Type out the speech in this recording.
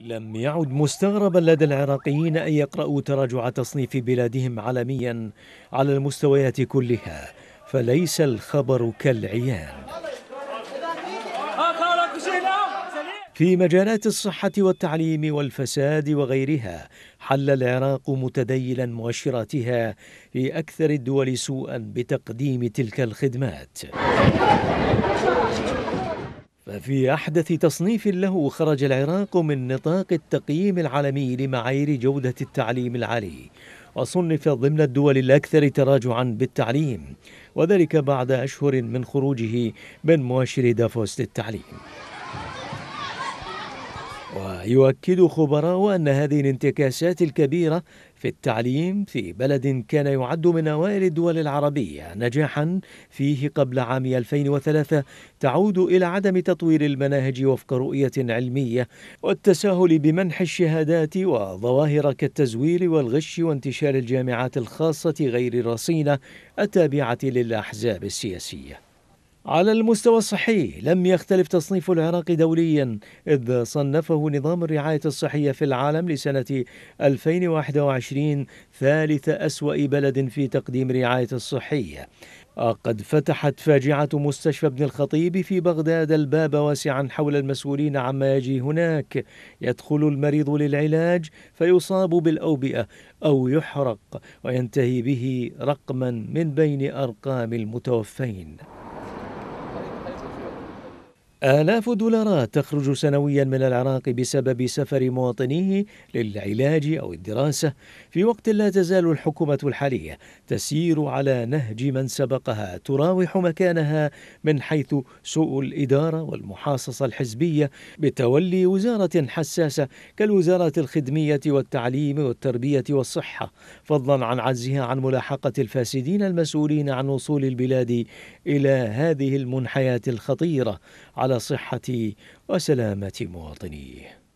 لم يعد مستغربا لدى العراقيين أن يقرأوا تراجع تصنيف بلادهم عالميا على المستويات كلها فليس الخبر كالعيان في مجالات الصحة والتعليم والفساد وغيرها حل العراق متديلا مؤشراتها في أكثر الدول سوءا بتقديم تلك الخدمات في أحدث تصنيف له خرج العراق من نطاق التقييم العالمي لمعايير جودة التعليم العالي وصنف ضمن الدول الأكثر تراجعا بالتعليم وذلك بعد أشهر من خروجه من مؤشر دافوس للتعليم ويؤكد خبراء أن هذه الانتكاسات الكبيرة في التعليم في بلد كان يعد من أوائل الدول العربية نجاحا فيه قبل عام 2003 تعود إلى عدم تطوير المناهج وفق رؤية علمية والتساهل بمنح الشهادات وظواهر كالتزوير والغش وانتشار الجامعات الخاصة غير الرصينة التابعة للأحزاب السياسية على المستوى الصحي لم يختلف تصنيف العراق دوليا إذ صنفه نظام الرعاية الصحية في العالم لسنة 2021 ثالث أسوأ بلد في تقديم رعاية الصحية قد فتحت فاجعة مستشفى ابن الخطيب في بغداد الباب واسعا حول المسؤولين عما يجي هناك يدخل المريض للعلاج فيصاب بالأوبئة أو يحرق وينتهي به رقما من بين أرقام المتوفين آلاف الدولارات تخرج سنويا من العراق بسبب سفر مواطنيه للعلاج أو الدراسة في وقت لا تزال الحكومة الحالية تسير على نهج من سبقها تراوح مكانها من حيث سوء الإدارة والمحاصصة الحزبية بتولي وزارة حساسة كالوزارة الخدمية والتعليم والتربية والصحة فضلا عن عجزها عن ملاحقة الفاسدين المسؤولين عن وصول البلاد إلى هذه المنحيات الخطيرة على صحة وسلامة مواطنيه